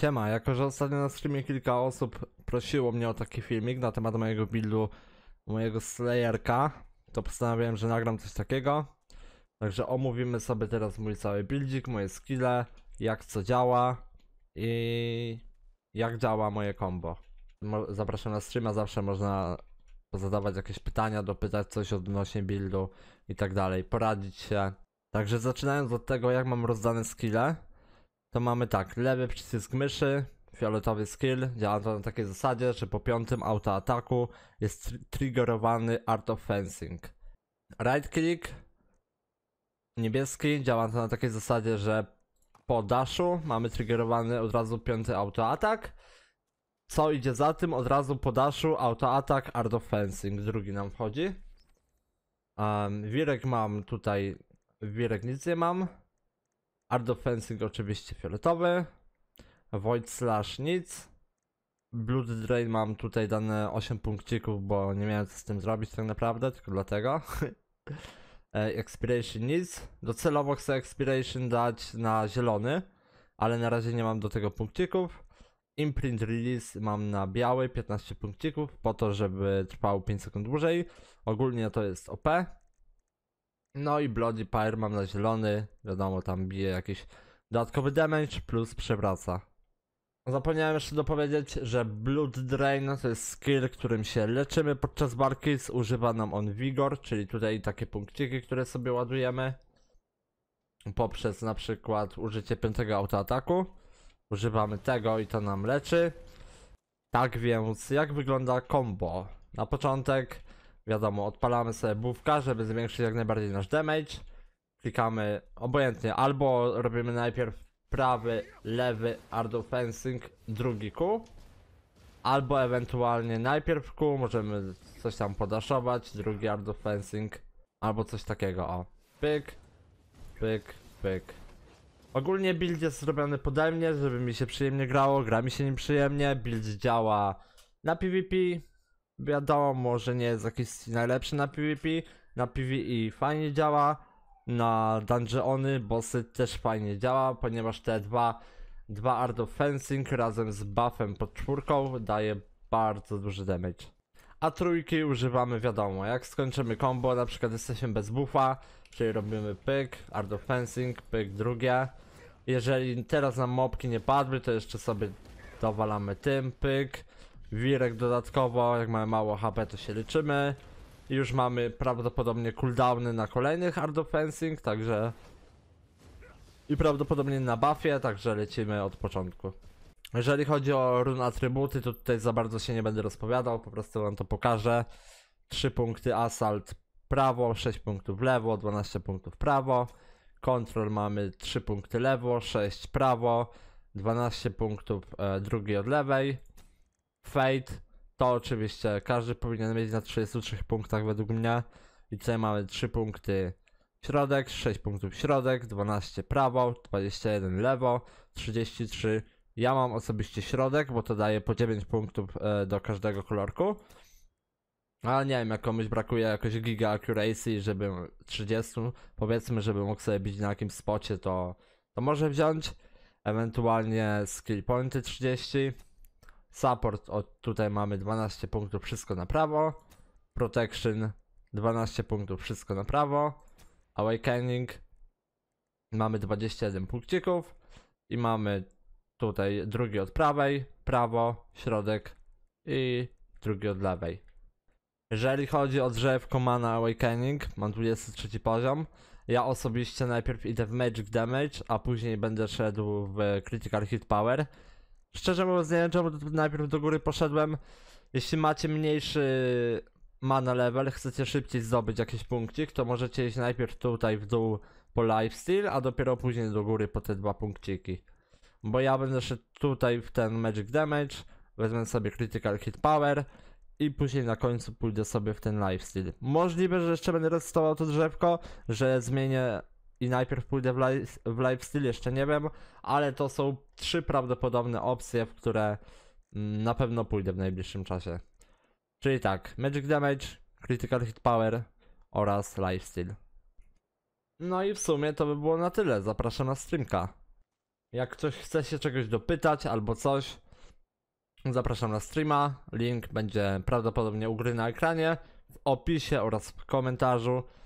Siema, jako że ostatnio na streamie kilka osób prosiło mnie o taki filmik na temat mojego buildu, mojego Slayerka, to postanowiłem, że nagram coś takiego. Także omówimy sobie teraz mój cały buildzik, moje skille, jak co działa i jak działa moje combo. Zapraszam na streama, zawsze można zadawać jakieś pytania, dopytać coś odnośnie buildu i tak dalej, poradzić się. Także zaczynając od tego, jak mam rozdane skille, to mamy tak, lewy przycisk myszy, fioletowy skill, działa to na takiej zasadzie, że po piątym autoataku jest tr triggerowany Art of Fencing. Right click, niebieski, działa to na takiej zasadzie, że po daszu mamy triggerowany od razu piąty autoatak. Co idzie za tym? Od razu po daszu autoatak Art of Fencing, drugi nam wchodzi. Um, wirek mam tutaj, wirek nic nie mam. Art Fencing oczywiście fioletowy. Void Slash nic. Blood Drain mam tutaj dane 8 punkcików, bo nie miałem co z tym zrobić tak naprawdę, tylko dlatego. E, expiration nic. Docelowo chcę Expiration dać na zielony, ale na razie nie mam do tego punkcików. Imprint Release mam na biały 15 punkcików, po to żeby trwał 5 sekund dłużej. Ogólnie to jest OP. No i Bloody Pyre mam na zielony. Wiadomo, tam bije jakiś dodatkowy damage plus przewraca. Zapomniałem jeszcze dopowiedzieć, że Blood Drain to jest skill, którym się leczymy podczas barki. Używa nam on Vigor, czyli tutaj takie punkciki, które sobie ładujemy. Poprzez na przykład użycie piątego autoataku. Używamy tego i to nam leczy. Tak więc, jak wygląda combo? Na początek Wiadomo, odpalamy sobie bówka, żeby zwiększyć jak najbardziej nasz damage. Klikamy obojętnie, albo robimy najpierw prawy, lewy ardu fencing, drugi Q. Albo ewentualnie najpierw Q, możemy coś tam podaszować, drugi ardu fencing, albo coś takiego, o. Pyk, pyk, pyk. Ogólnie build jest zrobiony pode mnie, żeby mi się przyjemnie grało, gra mi się nim przyjemnie, build działa na PvP, wiadomo, może nie jest jakiś najlepszy na PvP, na PvE fajnie działa, na dungeony, bossy też fajnie działa, ponieważ te dwa, dwa Art of Fencing razem z buffem pod czwórką daje bardzo duży damage. A trójki używamy wiadomo, jak skończymy combo, na przykład jesteśmy bez buffa, czyli robimy pyk, Art of Fencing, pyk drugie. Jeżeli teraz nam mopki nie padły, to jeszcze sobie dowalamy tym, pyk, Wirek dodatkowo, jak mamy mało HP to się liczymy. Już mamy prawdopodobnie cooldowny na kolejnych hard Fencing, także... I prawdopodobnie na buffie, także lecimy od początku. Jeżeli chodzi o run atrybuty, to tutaj za bardzo się nie będę rozpowiadał, po prostu wam to pokażę. 3 punkty asalt prawo, 6 punktów lewo, 12 punktów prawo. Kontrol mamy 3 punkty lewo, 6 prawo, 12 punktów e, drugi od lewej. Fate to oczywiście każdy powinien mieć na 33 punktach według mnie. I tutaj mamy 3 punkty środek, 6 punktów środek, 12 prawo, 21 lewo, 33. Ja mam osobiście środek, bo to daje po 9 punktów e, do każdego kolorku. Ale nie wiem, jak komuś brakuje jakoś giga accuracy, żeby 30, powiedzmy, żeby mógł sobie bić na jakimś spocie, to, to może wziąć. Ewentualnie skill pointy 30. Support, o, tutaj mamy 12 punktów, wszystko na prawo. Protection, 12 punktów, wszystko na prawo. Awakening, mamy 21 punkcików. I mamy tutaj drugi od prawej, prawo, środek i drugi od lewej. Jeżeli chodzi o drzewko Mana Awakening, mam 23 poziom. Ja osobiście najpierw idę w Magic Damage, a później będę szedł w Critical Hit Power. Szczerze mówiąc nie wiem czemu najpierw do góry poszedłem. Jeśli macie mniejszy mana level, chcecie szybciej zdobyć jakiś punkcik, to możecie iść najpierw tutaj w dół po lifesteal, a dopiero później do góry po te dwa punkciki. Bo ja będę szedł tutaj w ten magic damage, wezmę sobie critical hit power i później na końcu pójdę sobie w ten lifesteal. Możliwe, że jeszcze będę restował to drzewko, że zmienię i najpierw pójdę w, live, w lifestyle, jeszcze nie wiem, ale to są trzy prawdopodobne opcje, w które mm, na pewno pójdę w najbliższym czasie. Czyli tak, Magic Damage, Critical Hit Power oraz lifestyle No i w sumie to by było na tyle. Zapraszam na streamka. Jak ktoś chce się czegoś dopytać albo coś, zapraszam na streama. Link będzie prawdopodobnie u gry na ekranie, w opisie oraz w komentarzu.